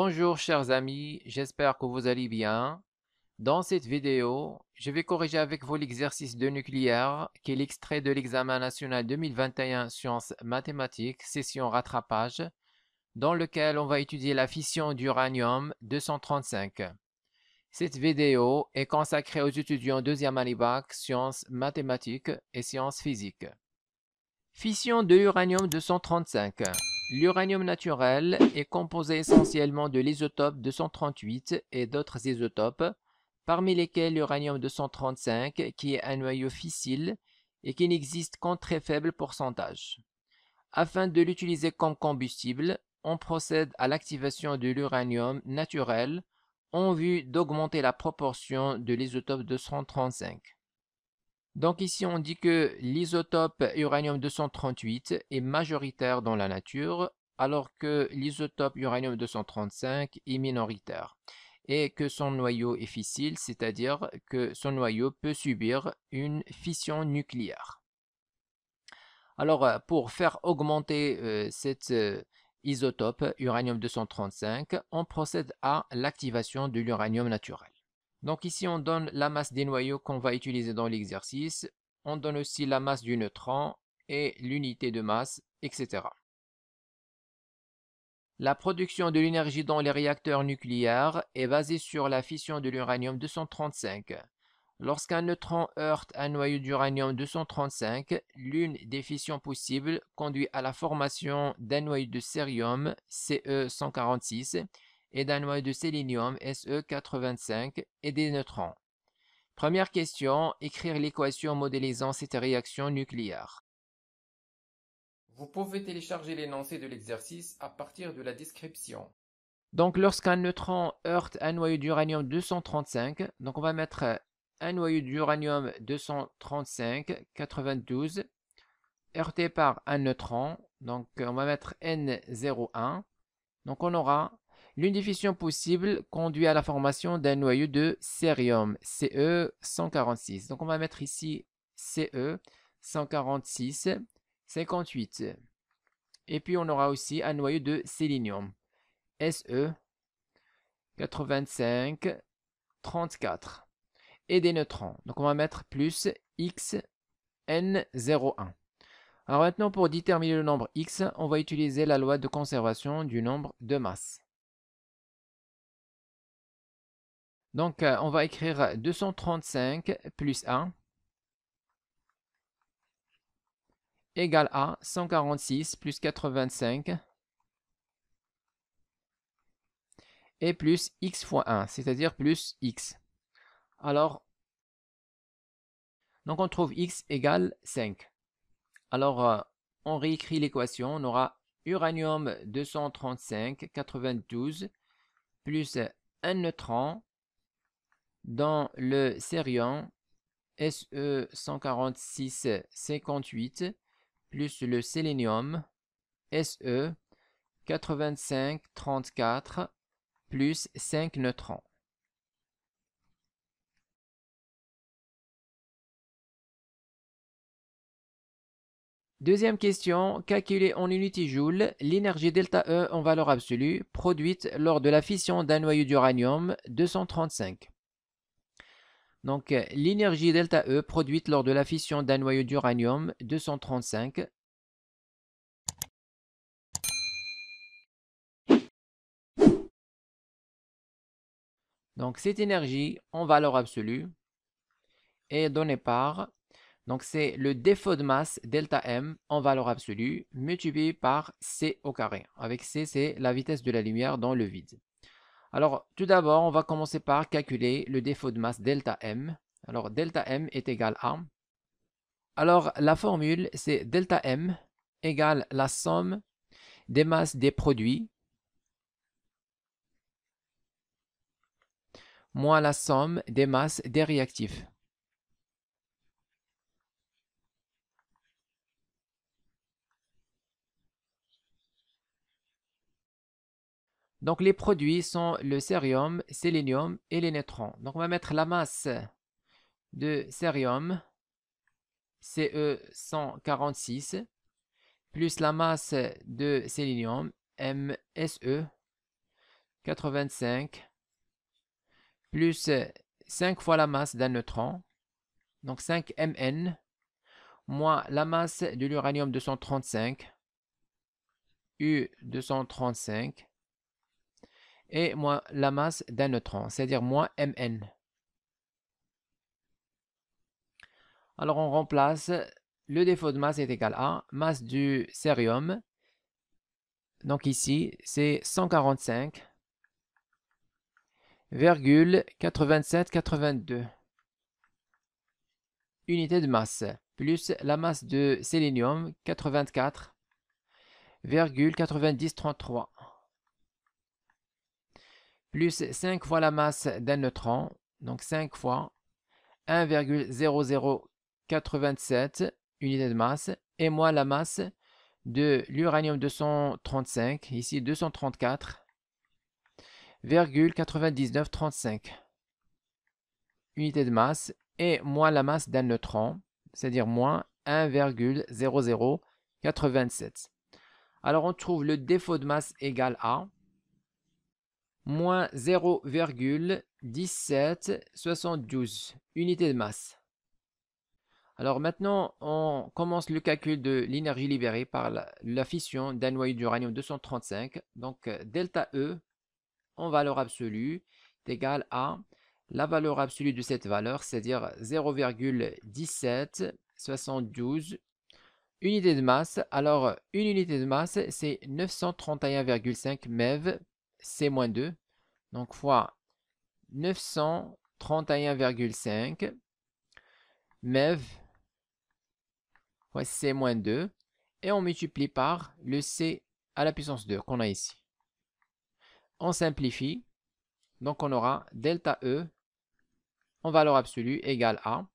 Bonjour chers amis, j'espère que vous allez bien. Dans cette vidéo, je vais corriger avec vous l'exercice de nucléaire qui est l'extrait de l'examen national 2021 sciences mathématiques, session rattrapage, dans lequel on va étudier la fission d'uranium 235. Cette vidéo est consacrée aux étudiants deuxième année bac, sciences mathématiques et sciences physiques. Fission de l'uranium 235. L'uranium naturel est composé essentiellement de l'isotope 238 et d'autres isotopes, parmi lesquels l'uranium 235 qui est un noyau fissile et qui n'existe qu'en très faible pourcentage. Afin de l'utiliser comme combustible, on procède à l'activation de l'uranium naturel en vue d'augmenter la proportion de l'isotope 235. Donc ici, on dit que l'isotope uranium-238 est majoritaire dans la nature, alors que l'isotope uranium-235 est minoritaire et que son noyau est fissile, c'est-à-dire que son noyau peut subir une fission nucléaire. Alors, euh, pour faire augmenter euh, cet euh, isotope uranium-235, on procède à l'activation de l'uranium naturel. Donc ici, on donne la masse des noyaux qu'on va utiliser dans l'exercice. On donne aussi la masse du neutron et l'unité de masse, etc. La production de l'énergie dans les réacteurs nucléaires est basée sur la fission de l'uranium-235. Lorsqu'un neutron heurte un noyau d'uranium-235, l'une des fissions possibles conduit à la formation d'un noyau de cérium, e CE-146, et noyau de sélénium SE85 et des neutrons. Première question, écrire l'équation modélisant cette réaction nucléaire. Vous pouvez télécharger l'énoncé de l'exercice à partir de la description. Donc lorsqu'un neutron heurte un noyau d'uranium 235, donc on va mettre un noyau d'uranium 235 92 heurté par un neutron, donc on va mettre N01, donc on aura L'unification possible conduit à la formation d'un noyau de cérium, CE146. Donc on va mettre ici e CE146, 58. Et puis on aura aussi un noyau de sélénium, SE 85, 34. Et des neutrons. Donc on va mettre plus XN01. Alors maintenant, pour déterminer le nombre X, on va utiliser la loi de conservation du nombre de masse. Donc, euh, on va écrire 235 plus 1 égale à 146 plus 85 et plus x fois 1, c'est-à-dire plus x. Alors, donc on trouve x égale 5. Alors, euh, on réécrit l'équation, on aura uranium 235, 92, plus un neutron, dans le sérion SE 146 plus le sélénium SE 85-34 plus 5 neutrons. Deuxième question, calculer en unité-joule l'énergie delta E en valeur absolue produite lors de la fission d'un noyau d'uranium 235. Donc, euh, l'énergie delta E produite lors de la fission d'un noyau d'uranium 235 Donc cette énergie en valeur absolue est donnée par, donc c'est le défaut de masse delta m en valeur absolue multiplié par c au carré. Avec c, c'est la vitesse de la lumière dans le vide. Alors, tout d'abord, on va commencer par calculer le défaut de masse delta M. Alors, delta M est égal à... Alors, la formule, c'est delta M égale la somme des masses des produits moins la somme des masses des réactifs. Donc les produits sont le cérium, sélénium et les neutrons. Donc on va mettre la masse de cérium, e CE146, plus la masse de sélénium, MSE 85, plus 5 fois la masse d'un neutron, donc 5 Mn, moins la masse de l'uranium 235, U235, et moins la masse d'un neutron, c'est-à-dire moins Mn. Alors on remplace le défaut de masse est égal à masse du cérium. Donc ici, c'est 145,8782 unités de masse, plus la masse de sélénium 84,9033 plus 5 fois la masse d'un neutron, donc 5 fois 1,0087 unité de masse, et moins la masse de l'uranium 235, ici 234,9935 unité de masse, et moins la masse d'un neutron, c'est-à-dire moins 1,0087. Alors on trouve le défaut de masse égal à moins 0,1772 unités de masse. Alors maintenant, on commence le calcul de l'énergie libérée par la, fission d'un noyau d'uranium-235. Donc euh, delta E en valeur absolue est égal à la valeur absolue de cette valeur, c'est-à-dire 0,1772 unités de masse. Alors une unité de masse, c'est 931,5 MeV C moins 2. Donc fois 931,5 MEV fois C moins 2 et on multiplie par le C à la puissance 2 qu'on a ici. On simplifie, donc on aura delta E en valeur absolue égale à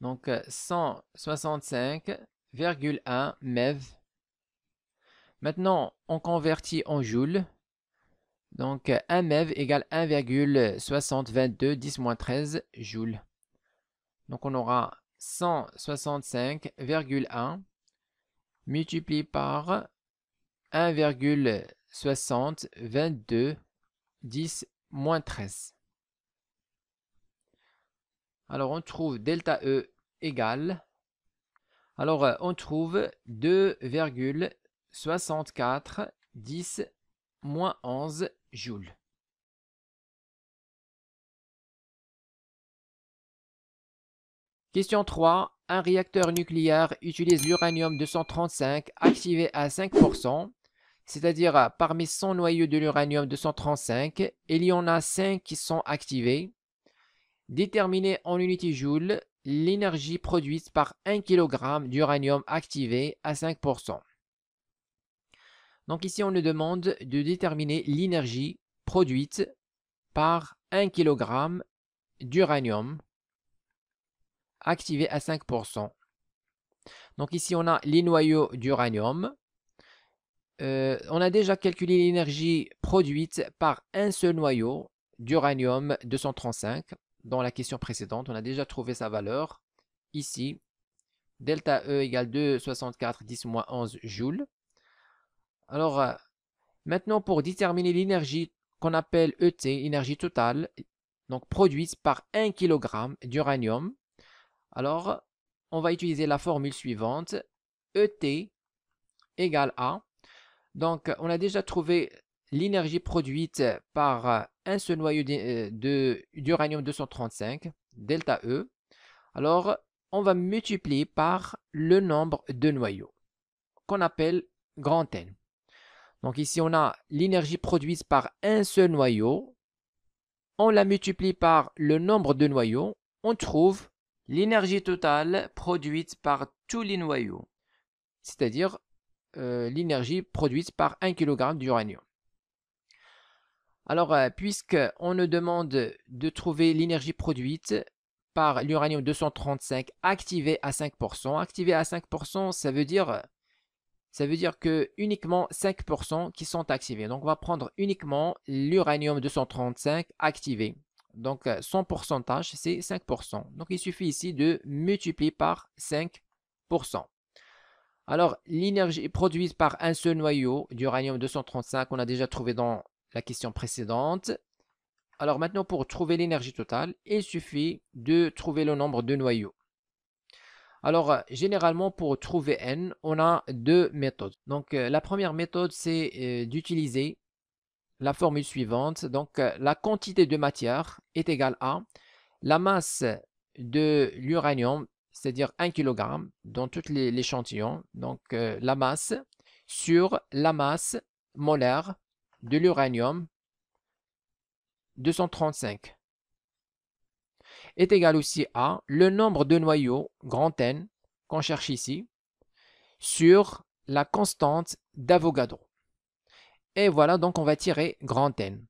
donc 165,1 MEV. Maintenant, on convertit en joules. Donc 1 MeV égale 1,6022 10 13 joules. Donc on aura 165,1 multiplié par 1,6022 10 13. Alors on trouve delta E égale. Alors on trouve 2,64 10 11 Question 3. Un réacteur nucléaire utilise l'uranium-235 activé à 5%, c'est-à-dire parmi 100 noyaux de l'uranium-235, il y en a 5 qui sont activés. Déterminer en unité joule l'énergie produite par 1 kg d'uranium activé à 5%. Donc ici, on nous demande de déterminer l'énergie produite par 1 kg d'uranium activé à 5%. Donc ici, on a les noyaux d'uranium. Euh, on a déjà calculé l'énergie produite par un seul noyau d'uranium 235. Dans la question précédente, on a déjà trouvé sa valeur. Ici, delta E égale 2,64 10 11 joules. Alors, euh, maintenant pour déterminer l'énergie qu'on appelle ET, énergie totale, donc produite par 1 kg d'uranium, alors on va utiliser la formule suivante, ET égale à, donc on a déjà trouvé l'énergie produite par euh, un seul noyau euh, d'uranium 235, delta E, alors on va multiplier par le nombre de noyaux, qu'on appelle grand N. Donc ici, on a l'énergie produite par un seul noyau. On la multiplie par le nombre de noyaux. On trouve l'énergie totale produite par tous les noyaux, c'est-à-dire euh, l'énergie produite par 1 kg d'uranium. Alors, euh, puisqu'on nous demande de trouver l'énergie produite par l'uranium 235 activé à 5%, activé à 5%, ça veut dire ça veut dire que uniquement 5% qui sont activés. Donc, on va prendre uniquement l'uranium-235 activé. Donc, euh, son pourcentage, c'est 5%. Donc, il suffit ici de multiplier par 5%. Alors, l'énergie produite par un seul noyau d'uranium-235 on a déjà trouvé dans la question précédente. Alors maintenant, pour trouver l'énergie totale, il suffit de trouver le nombre de noyaux. Alors, euh, généralement, pour trouver n, on a deux méthodes. Donc, euh, la première méthode, c'est euh, d'utiliser la formule suivante. Donc, la quantité de matière est égale à la masse de l'uranium, c'est-à-dire 1 kg, dans les l'échantillon, donc la masse, sur la masse molaire de l'uranium 235 est égal aussi à le nombre de noyaux, grand N, qu'on cherche ici, sur la constante d'Avogadro. Et voilà, donc on va tirer grand N.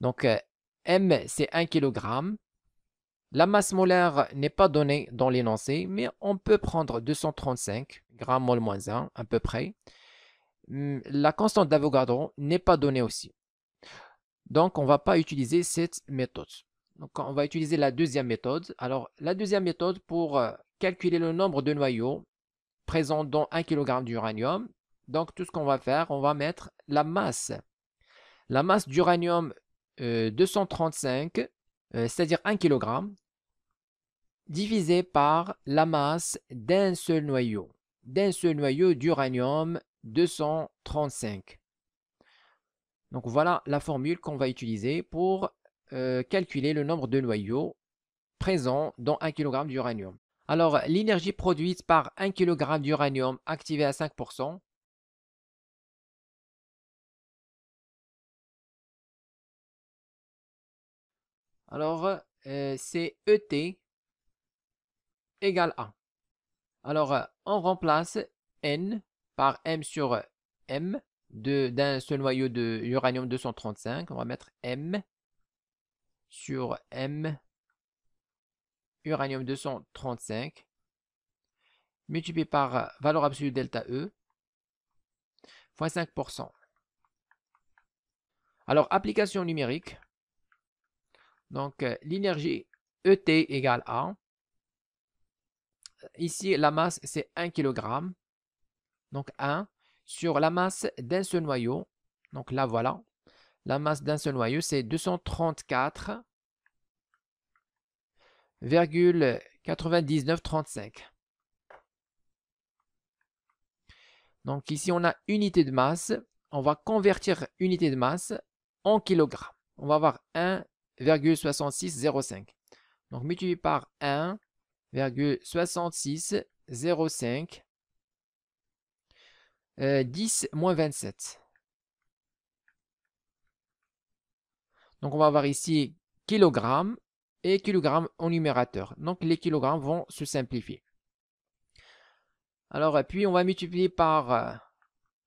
Donc euh, M, c'est 1 kg. La masse molaire n'est pas donnée dans l'énoncé, mais on peut prendre 235 g mol moins 1 à peu près. Hmm, la constante d'Avogadro n'est pas donnée aussi. Donc, on ne va pas utiliser cette méthode. Donc on va utiliser la deuxième méthode. Alors la deuxième méthode pour euh, calculer le nombre de noyaux présents dans 1 kg d'uranium. Donc tout ce qu'on va faire, on va mettre la masse. La masse d'uranium 235, euh, euh, c'est-à-dire 1 kg, divisé par la masse d'un seul noyau, d'un seul noyau d'uranium 235. Donc voilà la formule qu'on va utiliser pour euh, calculer le nombre de noyaux présents dans 1 kg d'uranium. Alors, l'énergie produite par 1 kg d'uranium activé à 5% Alors, euh, c'est ET égale A. Alors, on remplace N par M sur M d'un seul noyau de uranium 235. On va mettre M sur M, uranium 235, multiplié par valeur absolue delta E, fois 5%. Alors, application numérique. Donc, euh, l'énergie ET égale à Ici, la masse, c'est 1 kg. Donc, 1 sur la masse d'un seul noyau. Donc, là, voilà, la masse d'un seul noyau, c'est 234,9935. Donc ici, on a unité de masse. On va convertir unité de masse en kilogrammes. On va avoir 1,6605. Donc multiplié par 1,6605. 10 euh, moins 27. Donc on va avoir ici kilogrammes et kilogrammes en numérateur. Donc les kilogrammes vont se simplifier. Alors puis on va multiplier par euh,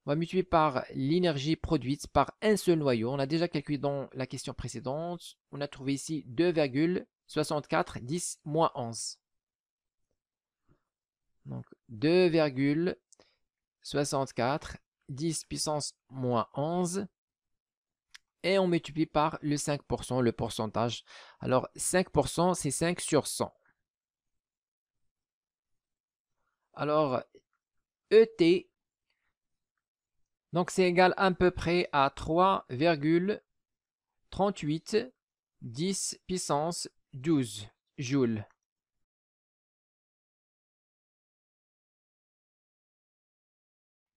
va par l'énergie produite par un seul noyau. On a déjà calculé dans la question précédente. On a trouvé ici 2,64 10 moins 11. Donc 2,64 10 puissance moins 11 et on multiplie par le 5%, le pourcentage. Alors 5%, c'est 5 sur 100. Alors, ET, donc c'est égal à peu près à 3,38 10 puissance 12 joules.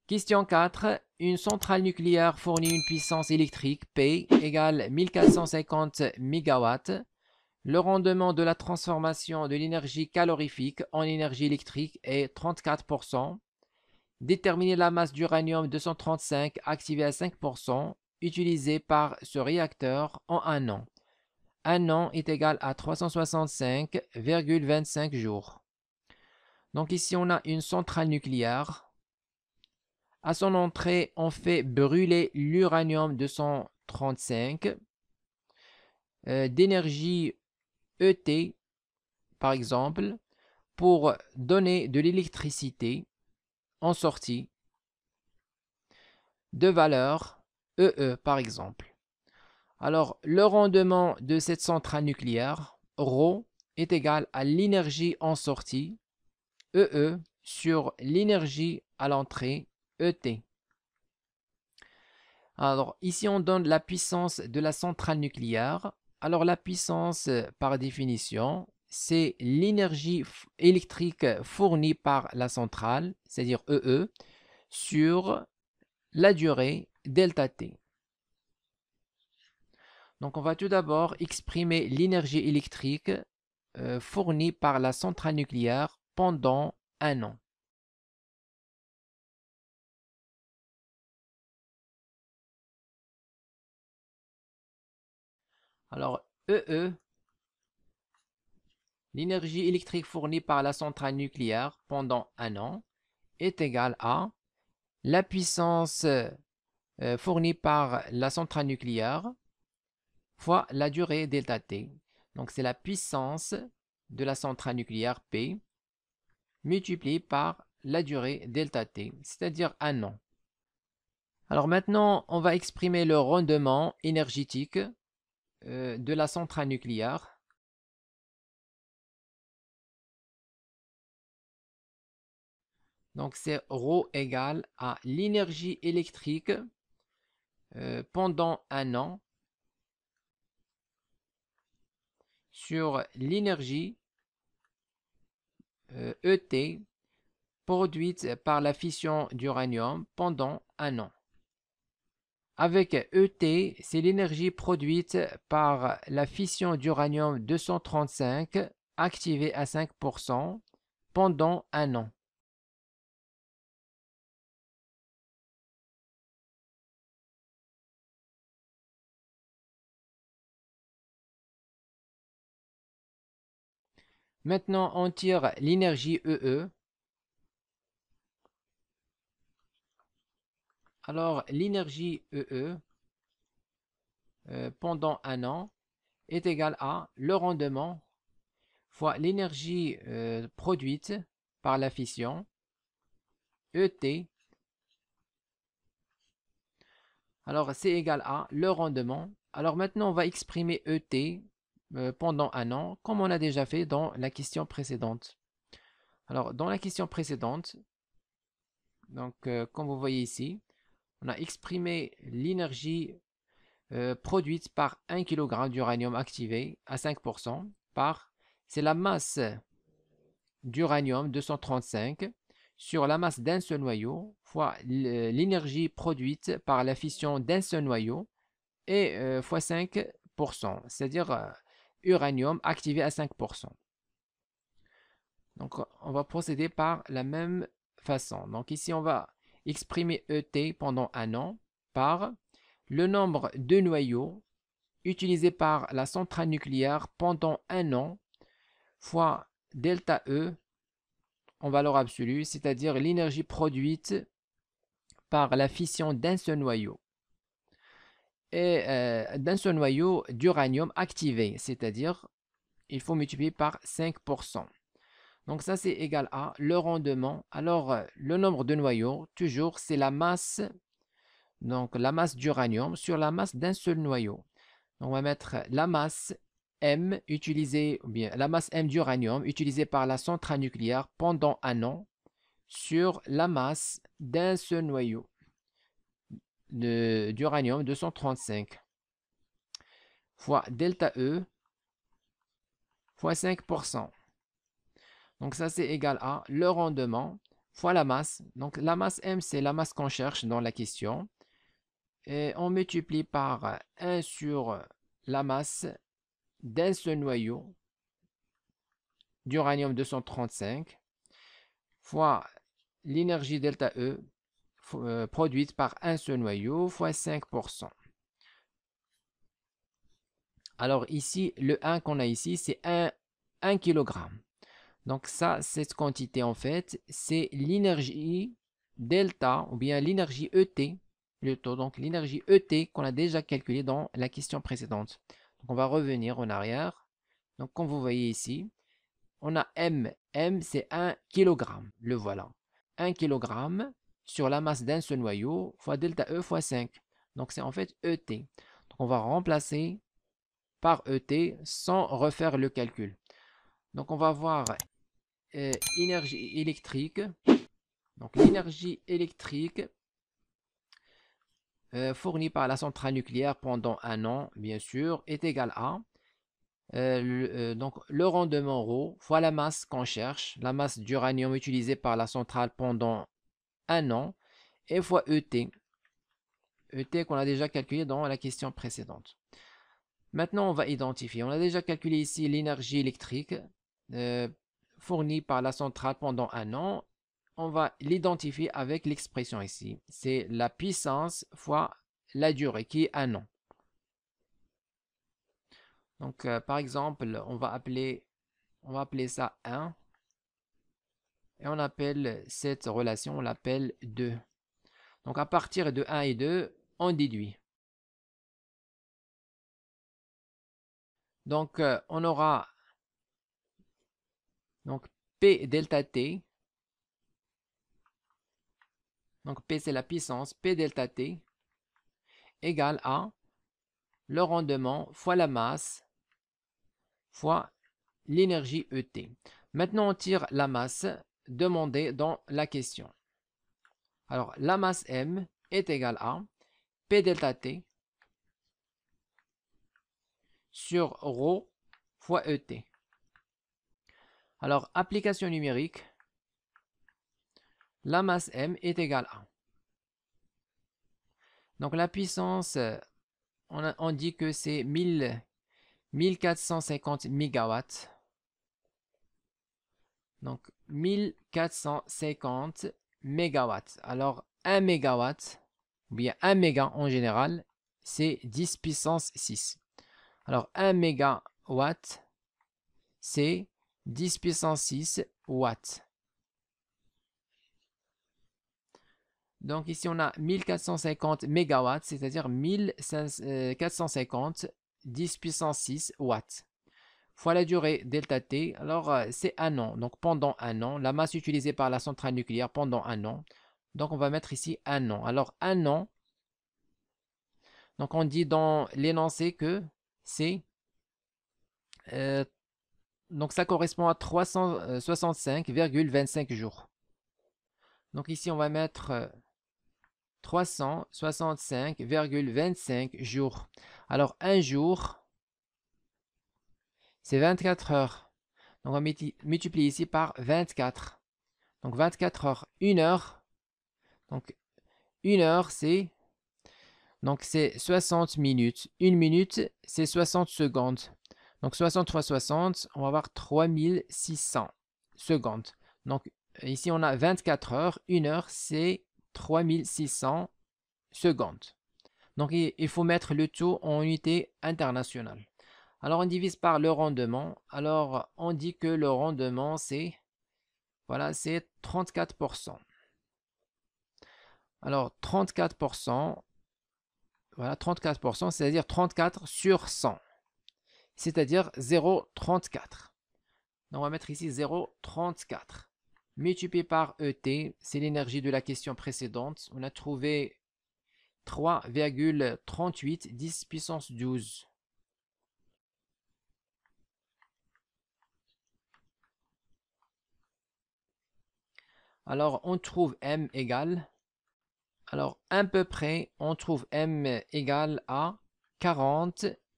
Question 4. Une centrale nucléaire fournit une puissance électrique P égale 1450 MW. Le rendement de la transformation de l'énergie calorifique en énergie électrique est 34%. Déterminer la masse d'uranium-235 activée à 5% utilisée par ce réacteur en un an. Un an est égal à 365,25 jours. Donc ici on a une centrale nucléaire à son entrée, on fait brûler l'uranium-235 euh, d'énergie ET, par exemple, pour donner de l'électricité en sortie de valeur EE, e, par exemple. Alors, le rendement de cette centrale nucléaire, Rho, est égal à l'énergie en sortie, EE, e sur l'énergie à l'entrée, ET. Alors ici, on donne la puissance de la centrale nucléaire. Alors la puissance, euh, par définition, c'est l'énergie électrique fournie par la centrale, c'est-à-dire EE, e, sur la durée delta T. Donc on va tout d'abord exprimer l'énergie électrique euh, fournie par la centrale nucléaire pendant un an. Alors, EE, e, l'énergie électrique fournie par la centrale nucléaire pendant un an est égale à la puissance euh, fournie par la centrale nucléaire fois la durée delta T. Donc, c'est la puissance de la centrale nucléaire P multipliée par la durée delta T, c'est-à-dire un an. Alors maintenant, on va exprimer le rendement énergétique euh, de la centrale nucléaire Donc c'est ρ égale à l'énergie électrique euh, pendant un an sur l'énergie ET euh, e produite par la fission d'uranium pendant un an. Avec ET, c'est l'énergie produite par la fission d'uranium-235 activée à 5% pendant un an. Maintenant, on tire l'énergie EE. E. Alors, l'énergie EE e, euh, pendant un an est égale à le rendement fois l'énergie euh, produite par la fission ET. Alors, c'est égal à le rendement. Alors maintenant, on va exprimer ET euh, pendant un an, comme on a déjà fait dans la question précédente. Alors, dans la question précédente, donc, comme vous voyez ici, on a exprimé l'énergie euh, produite par 1 kg d'uranium activé à 5% par, c'est la masse d'uranium 235 sur la masse d'un seul noyau fois euh, l'énergie produite par la fission d'un seul noyau et euh, fois 5%, c'est-à-dire uranium activé à 5%. Donc, on va procéder par la même façon. Donc, ici, on va exprimé ET pendant un an par le nombre de noyaux utilisés par la centrale nucléaire pendant un an fois delta E en valeur absolue, c'est-à-dire l'énergie produite par la fission d'un seul noyau et euh, d'un seul noyau d'uranium activé, c'est-à-dire il faut multiplier par 5%. Donc ça, c'est égal à le rendement. Alors, euh, le nombre de noyaux, toujours, c'est la masse, donc la masse d'uranium sur la masse d'un seul noyau. On va mettre la masse M utilisée, ou bien la masse M d'uranium utilisée par la centrale nucléaire pendant un an sur la masse d'un seul noyau d'uranium 235 fois delta E fois 5%. Donc ça, c'est égal à le rendement fois la masse. Donc la masse M, c'est la masse qu'on cherche dans la question. Et on multiplie par 1 sur la masse d'un seul noyau d'uranium 235 fois l'énergie delta E euh, produite par un seul noyau fois 5%. Alors ici, le 1 qu'on a ici, c'est 1 kg. Donc ça, cette quantité en fait, c'est l'énergie delta ou bien l'énergie ET, taux donc l'énergie ET qu'on a déjà calculée dans la question précédente. Donc on va revenir en arrière. Donc comme vous voyez ici, on a M. M c'est 1 kg, le voilà. 1 kg sur la masse d'un seul noyau fois delta E fois 5. Donc c'est en fait ET. Donc on va remplacer par ET sans refaire le calcul. Donc on va voir euh, énergie électrique. Donc l'énergie électrique euh, fournie par la centrale nucléaire pendant un an, bien sûr, est égale à euh, le, donc le rendement ρ fois la masse qu'on cherche, la masse d'uranium utilisée par la centrale pendant un an, et fois ET. ET qu'on a déjà calculé dans la question précédente. Maintenant, on va identifier. On a déjà calculé ici l'énergie électrique fourni par la centrale pendant un an, on va l'identifier avec l'expression ici. C'est la puissance fois la durée qui est un an. Donc, euh, par exemple, on va, appeler, ça 1. Et on appelle cette relation, on l'appelle 2. Donc, à partir de 1 et 2, on déduit. Donc, euh, on aura donc P delta T. Donc P c'est la puissance, P delta T égale à le rendement fois la masse fois l'énergie ET. Maintenant, on tire la masse demandée dans la question. Alors, la masse M est égale à P delta T sur ρ fois ET. Alors, application numérique, la masse M est égale à. Donc la puissance, euh, on, on dit que c'est 1450 MW. Donc 1450 MW. Alors 1 MW, ou bien 1 méga en général, c'est 10 puissance 6. Alors 1 MW, c'est 10 puissance 6 watts. Donc ici, on a 1450 mégawatts, c'est-à-dire 1450 10 puissance 6 watts. Fois la durée, delta T, alors euh, c'est un an. Donc pendant un an, la masse utilisée par la centrale nucléaire pendant un an. Donc on va mettre ici un an. Alors un an, donc on dit dans l'énoncé que c'est euh, donc ça correspond à 365,25 jours. Donc ici, on va mettre 365,25 euh, jours. Alors un jour, c'est 24 heures. Donc on va multiplier ici par 24. Donc 24 heures, 1 heure. Donc 1 heure, c'est donc c'est 60 minutes. Une minute, c'est 60 secondes. Donc 60 fois 60, on va avoir 3600 secondes. Donc ici on a 24 heures, Une heure c'est 3600 secondes. Donc il faut mettre le taux en unité internationale. Alors on divise par le rendement. Alors on dit que le rendement c'est voilà, c'est 34%. Alors 34%, voilà, 34%, c'est-à-dire 34 sur 100 c'est-à-dire 0,34. On va mettre ici 0,34. Multiplié par ET, c'est l'énergie de la question précédente. On a trouvé 3,38 10 puissance 12. Alors, on trouve M égale. Alors, à peu près, on trouve M égale à 40